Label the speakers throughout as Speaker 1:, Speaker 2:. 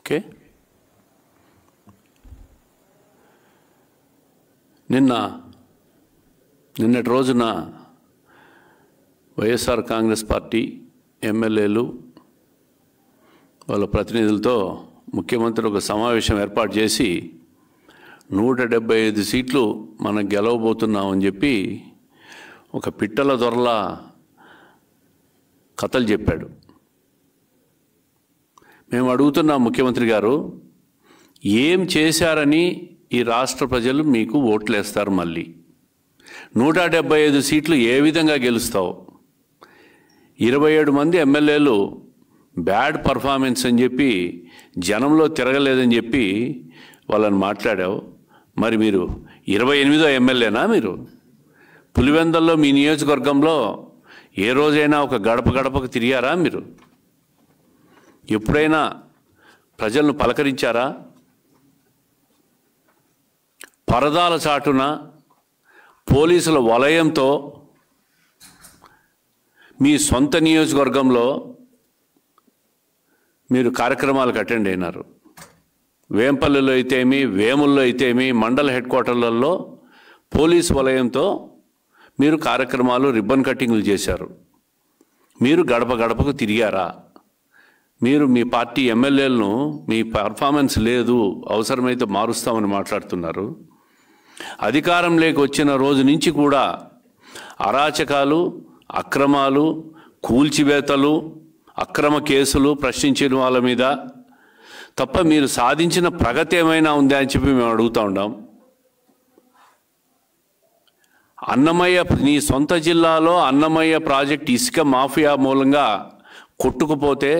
Speaker 1: okay నిన్న నిన్నటి రోజున వైఎస్ఆర్ కాంగ్రెస్ పార్టీ ఎమ్మెల్యేలు వాళ్ళ ప్రతినిధులతో ముఖ్యమంత్రి ఒక సమావేశం ఏర్పాటు చేసి నూట డెబ్బై ఐదు సీట్లు మనం గెలవబోతున్నామని చెప్పి ఒక పిట్టల దొరల కథలు చెప్పాడు మేము అడుగుతున్నాం ముఖ్యమంత్రి గారు ఏం చేశారని ఈ రాష్ట్ర ప్రజలు మీకు ఓట్లేస్తారు మళ్ళీ నూట డెబ్బై ఐదు సీట్లు ఏ విధంగా గెలుస్తావు ఇరవై ఏడు మంది ఎమ్మెల్యేలు బ్యాడ్ పర్ఫార్మెన్స్ అని చెప్పి జనంలో తిరగలేదని చెప్పి వాళ్ళని మాట్లాడావు మరి మీరు ఇరవై ఎనిమిదో ఎమ్మెల్యేనా మీరు పులివెందల్లో మీ నియోజకవర్గంలో ఏ రోజైనా ఒక గడప గడపకు తిరిగారా మీరు ఎప్పుడైనా ప్రజలను పలకరించారా పరదాల చాటున పోలీసుల వలయంతో మీ సొంత నియోజకవర్గంలో మీరు కార్యక్రమాలకు అటెండ్ అయినారు వేంపల్లిలో అయితేమి వేముల్లో అయితేమి మండల హెడ్ క్వార్టర్లలో పోలీస్ వలయంతో మీరు కార్యక్రమాలు రిబ్బన్ కట్టింగ్లు చేశారు మీరు గడప గడపకు తిరిగారా మీరు మీ పార్టీ ఎమ్మెల్యేలను మీ పర్ఫార్మెన్స్ లేదు అవసరమైతే మారుస్తామని మాట్లాడుతున్నారు అధికారం వచ్చిన రోజు నుంచి కూడా అరాచకాలు అక్రమాలు కూల్చివేతలు అక్రమ కేసులు ప్రశ్నించిన వాళ్ళ మీద తప్ప మీరు సాధించిన ప్రగతి ఏమైనా ఉందా అని చెప్పి మేము అడుగుతూ ఉన్నాం అన్నమయ్య నీ సొంత జిల్లాలో అన్నమయ్య ప్రాజెక్ట్ ఇసుక మాఫియా మూలంగా కొట్టుకుపోతే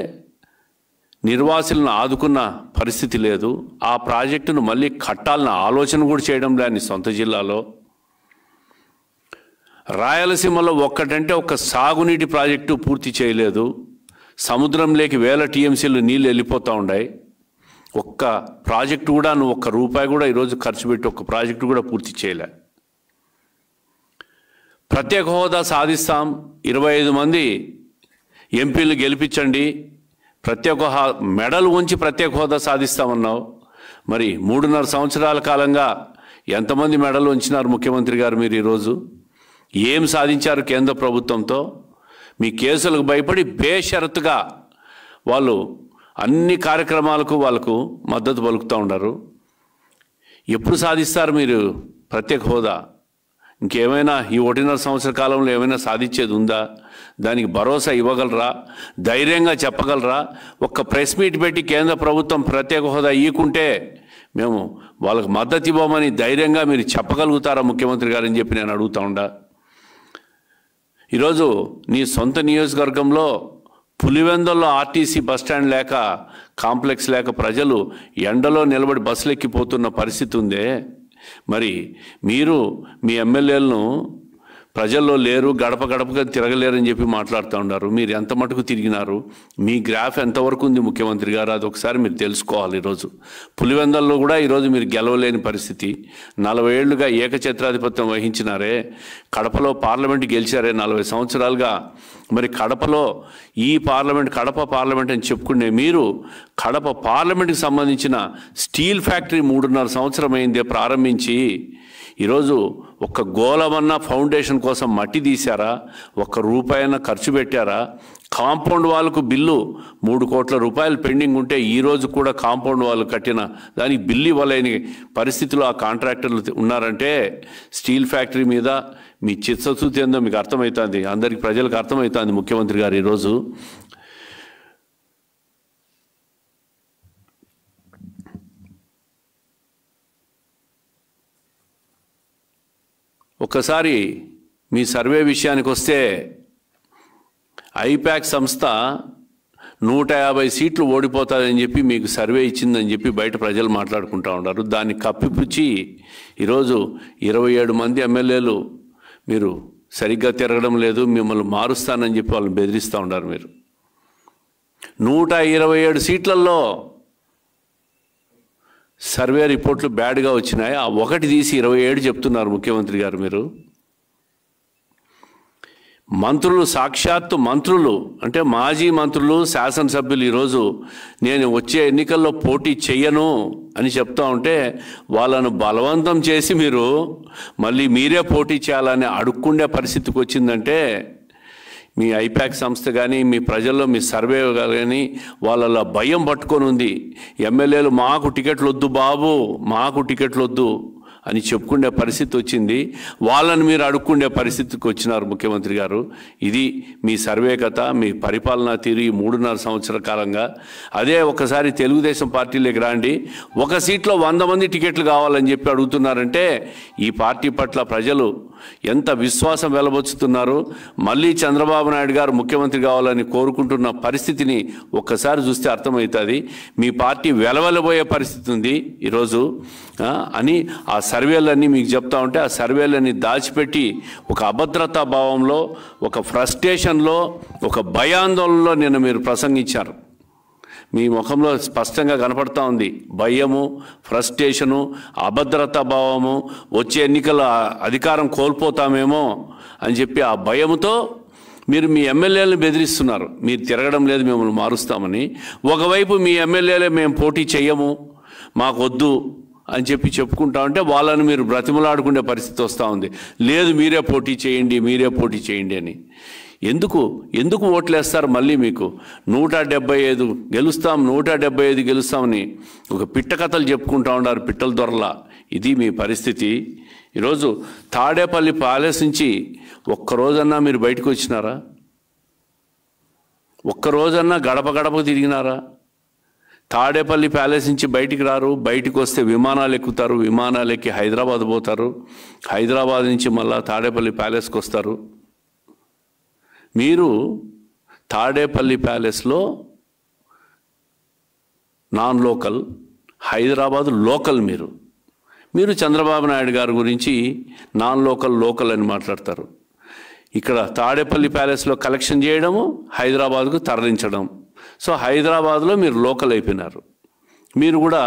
Speaker 1: నిర్వాసులను ఆదుకున్న పరిస్థితి లేదు ఆ ప్రాజెక్టును మళ్ళీ కట్టాలన్న ఆలోచన కూడా చేయడం లేని సొంత జిల్లాలో రాయలసీమలో ఒక్కటంటే ఒక్క సాగునీటి ప్రాజెక్టు పూర్తి చేయలేదు సముద్రంలోకి వేల టీఎంసీలు నీళ్ళు వెళ్ళిపోతూ ఉన్నాయి ఒక్క ప్రాజెక్టు కూడా నువ్వు ఒక్క రూపాయి కూడా ఈరోజు ఖర్చు పెట్టి ఒక్క ప్రాజెక్టు కూడా పూర్తి చేయలే ప్రత్యేక హోదా సాధిస్తాం ఇరవై ఐదు మంది ఎంపీలు గెలిపించండి ప్రత్యేక మెడల్ ఉంచి ప్రత్యేక హోదా సాధిస్తామన్నావు మరి మూడున్నర సంవత్సరాల కాలంగా ఎంతమంది మెడలు ఉంచినారు ముఖ్యమంత్రి గారు మీరు ఈరోజు ఏం సాధించారు కేంద్ర ప్రభుత్వంతో మీ కేసులకు భయపడి బేషరతుగా వాళ్ళు అన్ని కార్యక్రమాలకు వాళ్ళకు మద్దతు పలుకుతూ ఉన్నారు ఎప్పుడు సాధిస్తారు మీరు ప్రత్యేక హోదా ఇంకేమైనా ఈ ఒకటిన్నర సంవత్సర కాలంలో ఏమైనా సాధించేది ఉందా దానికి భరోసా ఇవ్వగలరా ధైర్యంగా చెప్పగలరా ఒక్క ప్రెస్ మీట్ పెట్టి కేంద్ర ప్రభుత్వం ప్రత్యేక హోదా ఈకుంటే మేము వాళ్ళకు మద్దతు ఇవ్వమని ధైర్యంగా మీరు చెప్పగలుగుతారా ముఖ్యమంత్రి గారని చెప్పి నేను అడుగుతా ఉండా ఈరోజు నీ సొంత నియోజకవర్గంలో పులివెందల్లో ఆర్టీసీ బస్టాండ్ లేక కాంప్లెక్స్ లేక ప్రజలు ఎండలో నిలబడి బస్సులు ఎక్కిపోతున్న పరిస్థితి ఉందే మరి మీరు మీ ఎమ్మెల్యేలను ప్రజల్లో లేరు గడప గడపగా తిరగలేరని చెప్పి మాట్లాడుతూ ఉన్నారు మీరు ఎంత మటుకు తిరిగినారు మీ గ్రాఫ్ ఎంతవరకు ఉంది ముఖ్యమంత్రి గారు అది ఒకసారి మీరు తెలుసుకోవాలి ఈరోజు పులివెందల్లో కూడా ఈరోజు మీరు గెలవలేని పరిస్థితి నలభై ఏళ్లుగా ఏకఛత్రాధిపత్యం వహించినారే కడపలో పార్లమెంట్ గెలిచారే నలభై సంవత్సరాలుగా మరి కడపలో ఈ పార్లమెంట్ కడప పార్లమెంట్ అని చెప్పుకునే మీరు కడప పార్లమెంట్కి సంబంధించిన స్టీల్ ఫ్యాక్టరీ మూడున్నర సంవత్సరం అయిందే ప్రారంభించి ఈరోజు ఒక్క గోలమన్న ఫౌండేషన్ కోసం మట్టి తీశారా ఒక్క రూపాయన ఖర్చు పెట్టారా కాంపౌండ్ వాళ్ళకు బిల్లు మూడు కోట్ల రూపాయలు పెండింగ్ ఉంటే ఈరోజు కూడా కాంపౌండ్ వాళ్ళు కట్టిన దానికి బిల్లు ఇవ్వలేని పరిస్థితులు ఆ కాంట్రాక్టర్లు ఉన్నారంటే స్టీల్ ఫ్యాక్టరీ మీద మీ చిత్తశుద్ధి ఏందో మీకు అర్థమవుతుంది అందరికీ ప్రజలకు అర్థమవుతుంది ముఖ్యమంత్రి గారు ఈరోజు ఒక్కసారి మీ సర్వే విషయానికి వస్తే ఐప్యాక్ సంస్థ నూట యాభై సీట్లు ఓడిపోతారని చెప్పి మీకు సర్వే ఇచ్చిందని చెప్పి బయట ప్రజలు మాట్లాడుకుంటూ ఉన్నారు దాన్ని కప్పిపుచ్చి ఈరోజు ఇరవై ఏడు మంది ఎమ్మెల్యేలు మీరు సరిగ్గా తిరగడం లేదు మిమ్మల్ని మారుస్తానని చెప్పి వాళ్ళని బెదిరిస్తూ ఉన్నారు మీరు నూట ఇరవై ఏడు సీట్లలో సర్వే రిపోర్ట్లు బ్యాడ్గా వచ్చినాయి ఆ ఒకటి తీసి ఇరవై ఏడు చెప్తున్నారు ముఖ్యమంత్రి గారు మీరు మంత్రులు సాక్షాత్తు మంత్రులు అంటే మాజీ మంత్రులు శాసనసభ్యులు ఈరోజు నేను వచ్చే ఎన్నికల్లో పోటీ చెయ్యను అని చెప్తా ఉంటే వాళ్ళను బలవంతం చేసి మీరు మళ్ళీ మీరే పోటీ చేయాలని అడుక్కుండే పరిస్థితికి వచ్చిందంటే మీ ఐప్యాక్ సంస్థ కానీ మీ ప్రజల్లో మీ సర్వే కానీ వాళ్ళ భయం పట్టుకొని ఉంది ఎమ్మెల్యేలు మాకు టికెట్లు వద్దు బాబు మాకు టికెట్లు వద్దు అని చెప్పుకునే పరిస్థితి వచ్చింది వాళ్ళని మీరు అడుక్కుండే పరిస్థితికి వచ్చినారు ముఖ్యమంత్రి గారు ఇది మీ సర్వే కథ మీ పరిపాలనా తీరు ఈ మూడున్నర సంవత్సర కాలంగా అదే ఒకసారి తెలుగుదేశం పార్టీలోకి రాండి ఒక సీట్లో వంద మంది టికెట్లు కావాలని చెప్పి అడుగుతున్నారంటే ఈ పార్టీ పట్ల ప్రజలు ఎంత విశ్వాసం వెలబొచ్చుతున్నారు మళ్ళీ చంద్రబాబు నాయుడు గారు ముఖ్యమంత్రి కావాలని కోరుకుంటున్న పరిస్థితిని ఒక్కసారి చూస్తే అర్థమవుతుంది మీ పార్టీ వెలవెలబోయే పరిస్థితి ఉంది ఈరోజు అని ఆ సర్వేలన్నీ మీకు చెప్తా ఉంటే ఆ సర్వేలన్నీ దాచిపెట్టి ఒక అభద్రతా భావంలో ఒక ఫ్రస్ట్రేషన్లో ఒక భయాందోళనలో నిన్న మీరు ప్రసంగించారు మీ ముఖంలో స్పష్టంగా కనపడతా ఉంది భయము ఫ్రస్ట్రేషను అభద్రతా భావము వచ్చే ఎన్నికల అధికారం కోల్పోతామేమో అని చెప్పి ఆ భయముతో మీరు మీ ఎమ్మెల్యేలను బెదిరిస్తున్నారు మీరు తిరగడం లేదు మిమ్మల్ని మారుస్తామని ఒకవైపు మీ ఎమ్మెల్యేలే మేము పోటీ చేయము మాకొద్దు అని చెప్పి చెప్పుకుంటా ఉంటే వాళ్ళని మీరు బ్రతిమలాడుకునే పరిస్థితి వస్తూ ఉంది లేదు మీరే పోటీ చేయండి మీరే పోటీ చేయండి అని ఎందుకు ఎందుకు ఓట్లేస్తారు మళ్ళీ మీకు నూట డెబ్బై ఐదు గెలుస్తాం నూట డెబ్బై ఐదు గెలుస్తామని ఒక పిట్ట కథలు చెప్పుకుంటా ఉన్నారు పిట్టల దొరలా ఇది మీ పరిస్థితి ఈరోజు తాడేపల్లి ప్యాలెస్ నుంచి ఒక్కరోజన్నా మీరు బయటకు వచ్చినారా ఒక్కరోజన్నా గడప గడప తిరిగినారా తాడేపల్లి ప్యాలెస్ నుంచి బయటికి రారు బయటికి వస్తే విమానాలు ఎక్కుతారు విమానాలు ఎక్కి హైదరాబాద్ పోతారు హైదరాబాద్ నుంచి మళ్ళా తాడేపల్లి ప్యాలెస్కి వస్తారు మీరు తాడేపల్లి ప్యాలెస్లో నాన్ లోకల్ హైదరాబాద్ లోకల్ మీరు మీరు చంద్రబాబు నాయుడు గారి గురించి నాన్ లోకల్ లోకల్ అని మాట్లాడతారు ఇక్కడ తాడేపల్లి ప్యాలెస్లో కలెక్షన్ చేయడము హైదరాబాద్కు తరలించడం సో హైదరాబాద్లో మీరు లోకల్ అయిపోయినారు మీరు కూడా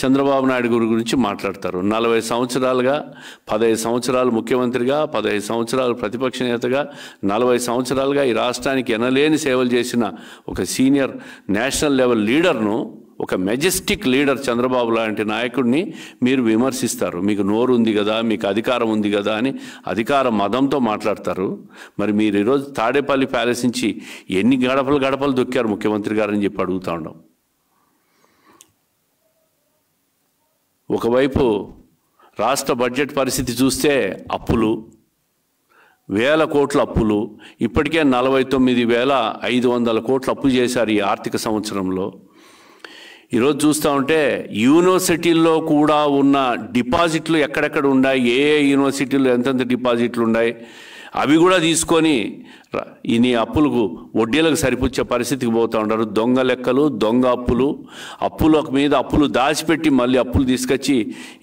Speaker 1: చంద్రబాబు నాయుడు గురి గురించి మాట్లాడతారు నలభై సంవత్సరాలుగా పదహైదు సంవత్సరాలు ముఖ్యమంత్రిగా పదహైదు సంవత్సరాలు ప్రతిపక్ష నేతగా నలభై సంవత్సరాలుగా ఈ రాష్ట్రానికి ఎనలేని సేవలు చేసిన ఒక సీనియర్ నేషనల్ లెవెల్ లీడర్ను ఒక మెజెస్టిక్ లీడర్ చంద్రబాబు లాంటి నాయకుడిని మీరు విమర్శిస్తారు మీకు నోరు ఉంది కదా మీకు అధికారం ఉంది కదా అని అధికార మదంతో మాట్లాడతారు మరి మీరు ఈరోజు తాడేపల్లి ప్యాలెస్ నుంచి ఎన్ని గడపలు గడపలు దొక్కారు ముఖ్యమంత్రి గారని చెప్పి అడుగుతా ఉండం ఒకవైపు రాష్ట్ర బడ్జెట్ పరిస్థితి చూస్తే అప్పులు వేల కోట్ల అప్పులు ఇప్పటికే నలభై తొమ్మిది వేల ఐదు వందల కోట్ల అప్పు చేశారు ఈ ఆర్థిక సంవత్సరంలో ఈరోజు చూస్తూ ఉంటే యూనివర్సిటీల్లో కూడా ఉన్న డిపాజిట్లు ఎక్కడెక్కడ ఉన్నాయి ఏ ఏ యూనివర్సిటీలు ఎంతెంత డిపాజిట్లు ఉన్నాయి అవి కూడా తీసుకొని ఇని అప్పులకు వడ్డీలకు సరిపుచ్చే పరిస్థితికి పోతూ ఉంటారు దొంగ లెక్కలు దొంగ అప్పులు అప్పుల మీద అప్పులు దాచిపెట్టి మళ్ళీ అప్పులు తీసుకొచ్చి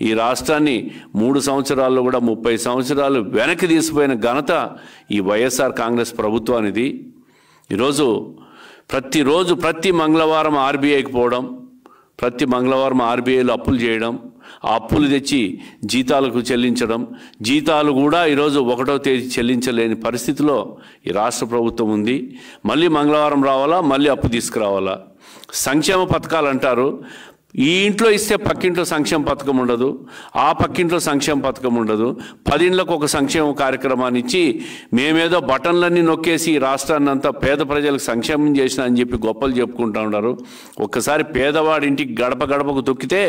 Speaker 1: ఈ రాష్ట్రాన్ని మూడు సంవత్సరాల్లో కూడా ముప్పై సంవత్సరాలు వెనక్కి తీసిపోయిన ఘనత ఈ వైఎస్ఆర్ కాంగ్రెస్ ప్రభుత్వానిది ఈరోజు ప్రతిరోజు ప్రతి మంగళవారం ఆర్బీఐకి పోవడం ప్రతి మంగళవారం ఆర్బీఐలో అప్పులు చేయడం ఆ అప్పులు తెచ్చి జీతాలకు చెల్లించడం జీతాలు కూడా ఈరోజు ఒకటో తేదీ చెల్లించలేని పరిస్థితిలో ఈ రాష్ట్ర ప్రభుత్వం ఉంది మళ్ళీ మంగళవారం రావాలా మళ్ళీ అప్పు తీసుకురావాలా సంక్షేమ పథకాలు అంటారు ఈ ఇంట్లో ఇస్తే పక్కింట్లో సంక్షేమ పథకం ఉండదు ఆ పక్కింట్లో సంక్షేమ పథకం ఉండదు పదిండ్లకు ఒక సంక్షేమ కార్యక్రమాన్ని ఇచ్చి మేమేదో బటన్లన్నీ నొక్కేసి రాష్ట్రాన్ని అంతా పేద ప్రజలకు సంక్షేమం చేసిన అని చెప్పి గొప్పలు చెప్పుకుంటూ ఉన్నారు ఒక్కసారి పేదవాడి ఇంటికి గడప గడపకు తొక్కితే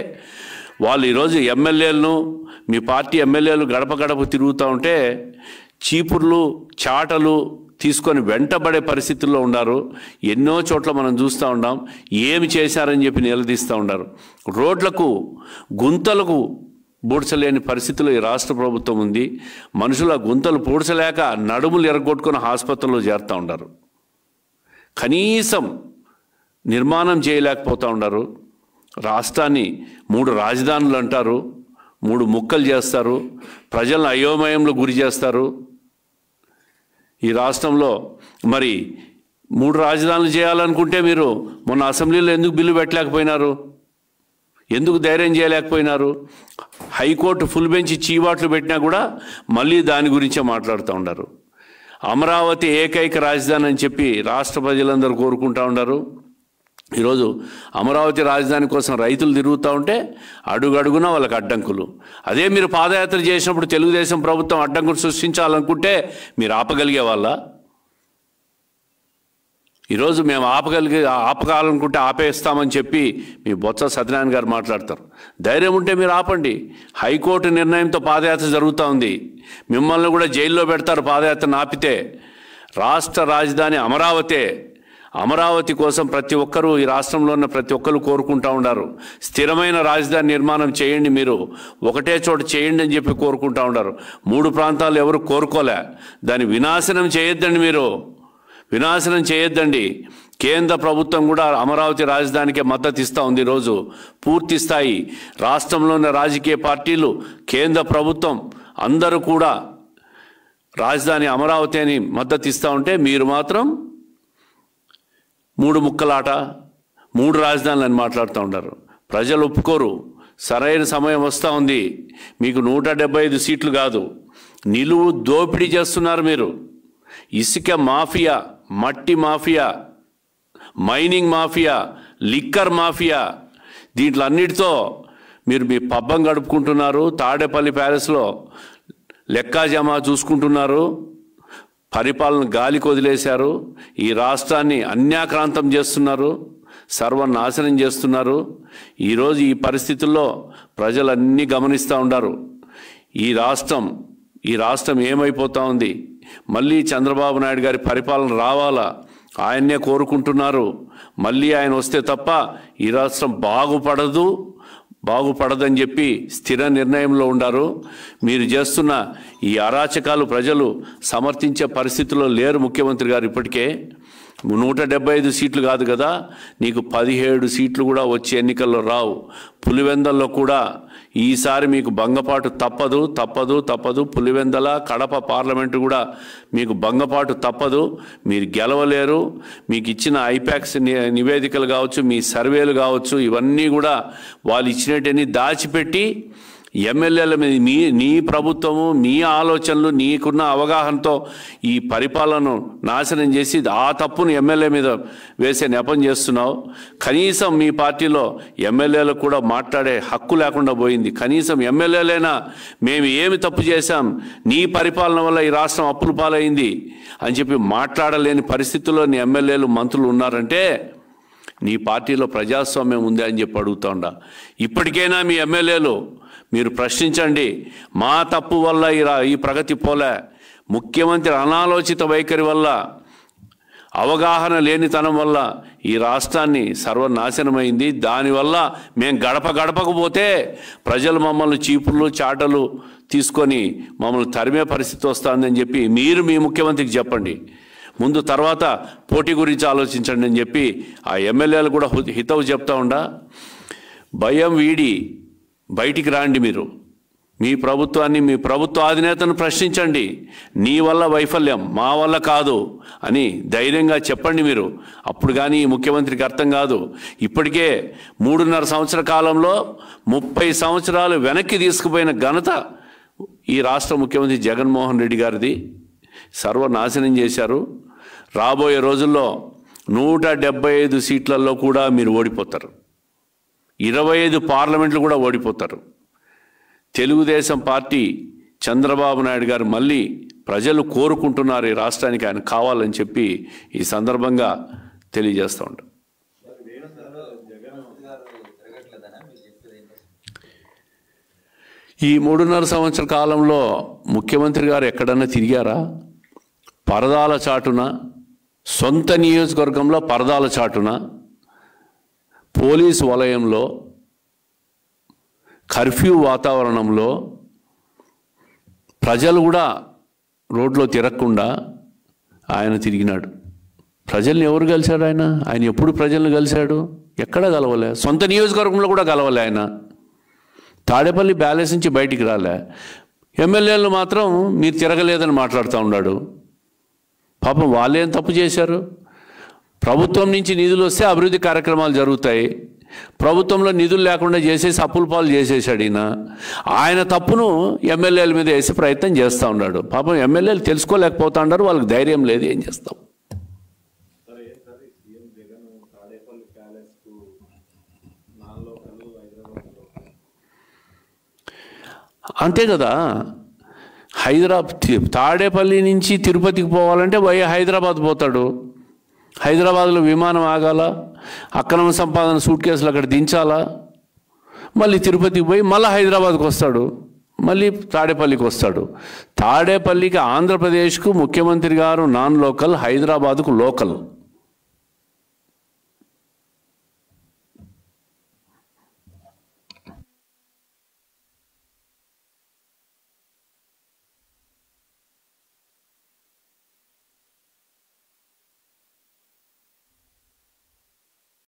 Speaker 1: వాళ్ళు ఈరోజు ఎమ్మెల్యేలను మీ పార్టీ ఎమ్మెల్యేలు గడప గడప తిరుగుతూ ఉంటే చీపుర్లు చాటలు తీసుకొని వెంటబడే పరిస్థితుల్లో ఉన్నారు ఎన్నో చోట్ల మనం చూస్తూ ఉన్నాం ఏమి చేశారని చెప్పి నిలదీస్తూ ఉన్నారు రోడ్లకు గుంతలకు పూడ్చలేని పరిస్థితిలో ఈ రాష్ట్ర ప్రభుత్వం ఉంది మనుషుల గుంతలు పూడ్చలేక నడుములు ఎరగొట్టుకుని ఆసుపత్రిలో చేరుతూ ఉన్నారు కనీసం నిర్మాణం చేయలేకపోతూ ఉన్నారు రాష్ట్రాన్ని మూడు రాజధానులు అంటారు మూడు ముక్కలు చేస్తారు ప్రజలను అయోమయంలో గురి చేస్తారు ఈ రాష్ట్రంలో మరి మూడు రాజధానులు చేయాలనుకుంటే మీరు మొన్న అసెంబ్లీలో ఎందుకు బిల్లు పెట్టలేకపోయినారు ఎందుకు ధైర్యం చేయలేకపోయినారు హైకోర్టు ఫుల్ బెంచ్ చీవాట్లు పెట్టినా కూడా మళ్ళీ దాని గురించే మాట్లాడుతూ ఉన్నారు అమరావతి ఏకైక రాజధాని అని చెప్పి రాష్ట్ర ప్రజలందరూ కోరుకుంటా ఉన్నారు ఈరోజు అమరావతి రాజధాని కోసం రైతులు తిరుగుతూ ఉంటే అడుగడుగున వాళ్ళకి అడ్డంకులు అదే మీరు పాదయాత్ర చేసినప్పుడు తెలుగుదేశం ప్రభుత్వం అడ్డంకులు సృష్టించాలనుకుంటే మీరు ఆపగలిగే వాళ్ళ ఈరోజు మేము ఆపగలిగే ఆపకాలనుకుంటే ఆపేస్తామని చెప్పి మీ బొత్స సత్యనారాయణ గారు మాట్లాడతారు ధైర్యం ఉంటే మీరు ఆపండి హైకోర్టు నిర్ణయంతో పాదయాత్ర జరుగుతూ ఉంది మిమ్మల్ని కూడా జైల్లో పెడతారు పాదయాత్రను ఆపితే రాష్ట్ర రాజధాని అమరావతే అమరావతి కోసం ప్రతి ఒక్కరూ ఈ రాష్ట్రంలో ఉన్న ప్రతి ఒక్కరు కోరుకుంటూ ఉన్నారు స్థిరమైన రాజధాని నిర్మాణం చేయండి మీరు ఒకటే చోట చేయండి అని చెప్పి కోరుకుంటూ ఉన్నారు మూడు ప్రాంతాలు ఎవరు కోరుకోలే దాని వినాశనం చేయొద్దండి మీరు వినాశనం చేయొద్దండి కేంద్ర ప్రభుత్వం కూడా అమరావతి రాజధానికి మద్దతు ఇస్తూ ఉంది ఈరోజు పూర్తి స్థాయి రాష్ట్రంలో ఉన్న రాజకీయ పార్టీలు కేంద్ర ప్రభుత్వం అందరూ కూడా రాజధాని అమరావతి అని మద్దతు ఇస్తూ ఉంటే మీరు మాత్రం మూడు ముక్కలాట మూడు అని మాట్లాడుతూ ఉంటారు ప్రజలు ఒప్పుకోరు సరైన సమయం వస్తూ ఉంది మీకు నూట డెబ్బై ఐదు సీట్లు కాదు నిలువు దోపిడీ చేస్తున్నారు మీరు ఇసుక మాఫియా మట్టి mafia mining mafia liquor mafia దీంట్లో అన్నిటితో మీరు మీ పబ్బం గడుపుకుంటున్నారు తాడేపల్లి ప్యాలెస్లో లెక్కాజమా చూసుకుంటున్నారు పరిపాలన గాలికి వదిలేశారు ఈ రాష్ట్రాన్ని అన్యాక్రాంతం చేస్తున్నారు సర్వనాశనం చేస్తున్నారు ఈరోజు ఈ పరిస్థితుల్లో ప్రజలన్నీ గమనిస్తూ ఉన్నారు ఈ రాష్ట్రం ఈ రాష్ట్రం ఏమైపోతా ఉంది మళ్ళీ చంద్రబాబు నాయుడు గారి పరిపాలన రావాలా ఆయన్నే కోరుకుంటున్నారు మళ్ళీ ఆయన వస్తే తప్ప ఈ రాష్ట్రం బాగుపడదు బాగుపడదని చెప్పి స్థిర నిర్ణయంలో ఉండారు మీరు చేస్తున్న ఈ అరాచకాలు ప్రజలు సమర్థించే పరిస్థితిలో లేరు ముఖ్యమంత్రి గారు ఇప్పటికే నూట డెబ్బై ఐదు సీట్లు కాదు కదా నీకు పదిహేడు సీట్లు కూడా వచ్చే ఎన్నికల్లో రావు పులివెందల్లో కూడా ఈసారి మీకు భంగపాటు తప్పదు తప్పదు తప్పదు పులివెందల కడప పార్లమెంటు కూడా మీకు భంగపాటు తప్పదు మీరు గెలవలేరు మీకు ఇచ్చిన ఐపాక్స్ నివేదికలు కావచ్చు మీ సర్వేలు కావచ్చు ఇవన్నీ కూడా వాళ్ళు ఇచ్చినట్టన్నీ దాచిపెట్టి ఎమ్మెల్యేల మీద మీ నీ ప్రభుత్వము మీ ఆలోచనలు నీకున్న అవగాహనతో ఈ పరిపాలనను నాశనం చేసి ఆ తప్పును ఎమ్మెల్యే మీద వేసే నెపం చేస్తున్నావు కనీసం మీ పార్టీలో ఎమ్మెల్యేలకు కూడా మాట్లాడే హక్కు లేకుండా పోయింది కనీసం ఎమ్మెల్యేలైనా మేము ఏమి తప్పు చేశాం నీ పరిపాలన వల్ల ఈ రాష్ట్రం అప్పులు పాలైంది అని చెప్పి మాట్లాడలేని పరిస్థితుల్లో నీ ఎమ్మెల్యేలు మంత్రులు ఉన్నారంటే నీ పార్టీలో ప్రజాస్వామ్యం ఉంది అని చెప్పి అడుగుతా ఉండ ఇప్పటికైనా మీ ఎమ్మెల్యేలు మీరు ప్రశ్నించండి మా తప్పు వల్ల ఈ ప్రగతి పోలే ముఖ్యమంత్రి అనాలోచిత వైఖరి వల్ల అవగాహన లేనితనం వల్ల ఈ రాష్ట్రాన్ని సర్వనాశనమైంది దానివల్ల మేము గడప గడపకపోతే ప్రజలు మమ్మల్ని చీపుళ్ళు చాటలు తీసుకొని మమ్మల్ని తరిమే పరిస్థితి వస్తుందని చెప్పి మీరు మీ ముఖ్యమంత్రికి చెప్పండి ముందు తర్వాత పోటీ గురించి ఆలోచించండి అని చెప్పి ఆ ఎమ్మెల్యేలు కూడా హితవు చెప్తా ఉండ భయం వీడి బయటికి రాండి మీరు మీ ప్రభుత్వాన్ని మీ ప్రభుత్వ అధినేతను ప్రశ్నించండి నీ వల్ల వైఫల్యం మా వల్ల కాదు అని ధైర్యంగా చెప్పండి మీరు అప్పుడు కానీ ముఖ్యమంత్రికి అర్థం కాదు ఇప్పటికే మూడున్నర సంవత్సర కాలంలో ముప్పై సంవత్సరాలు వెనక్కి తీసుకుపోయిన ఘనత ఈ రాష్ట్ర ముఖ్యమంత్రి జగన్మోహన్ రెడ్డి గారిది సర్వనాశనం చేశారు రాబోయే రోజుల్లో నూట డెబ్బై ఐదు సీట్లలో కూడా మీరు ఓడిపోతారు ఇరవై ఐదు పార్లమెంట్లు కూడా ఓడిపోతారు తెలుగుదేశం పార్టీ చంద్రబాబు నాయుడు గారు మళ్ళీ ప్రజలు కోరుకుంటున్నారు ఈ రాష్ట్రానికి ఆయన కావాలని చెప్పి ఈ సందర్భంగా తెలియజేస్తూ ఉంటాం ఈ మూడున్నర సంవత్సర కాలంలో ముఖ్యమంత్రి గారు ఎక్కడన్నా తిరిగారా పరదాల చాటున సొంత నియోజకవర్గంలో పరదాల చాటున పోలీస్ వలయంలో కర్ఫ్యూ వాతావరణంలో ప్రజలు కూడా రోడ్లో తిరగకుండా ఆయన తిరిగినాడు ప్రజల్ని ఎవరు కలిశాడు ఆయన ఆయన ఎప్పుడు ప్రజల్ని కలిశాడు ఎక్కడ కలవలే సొంత నియోజకవర్గంలో కూడా కలవలే ఆయన తాడేపల్లి బ్యాలెన్స్ నుంచి బయటికి రాలే ఎమ్మెల్యేలు మాత్రం మీరు తిరగలేదని మాట్లాడుతూ ఉన్నాడు పాపం వాళ్ళేం తప్పు చేశారు ప్రభుత్వం నుంచి నిధులు వస్తే అభివృద్ధి కార్యక్రమాలు జరుగుతాయి ప్రభుత్వంలో నిధులు లేకుండా చేసేసి అప్పుల పాలు చేసేసాడు ఈయన ఆయన తప్పును ఎమ్మెల్యేల మీద వేసి ప్రయత్నం చేస్తూ ఉన్నాడు పాపం ఎమ్మెల్యేలు తెలుసుకోలేకపోతా ఉన్నారు వాళ్ళకి ధైర్యం లేదు ఏం చేస్తాం అంతే కదా హైదరాబాద్ తాడేపల్లి నుంచి తిరుపతికి పోవాలంటే వై హైదరాబాద్ పోతాడు హైదరాబాద్లో విమానం ఆగాల అక్రమ సంపాదన సూట్ కేసులు అక్కడ దించాలా మళ్ళీ తిరుపతికి పోయి మళ్ళీ హైదరాబాద్కి వస్తాడు మళ్ళీ తాడేపల్లికి వస్తాడు తాడేపల్లికి ఆంధ్రప్రదేశ్కు ముఖ్యమంత్రి గారు నాన్ లోకల్ హైదరాబాద్కు లోకల్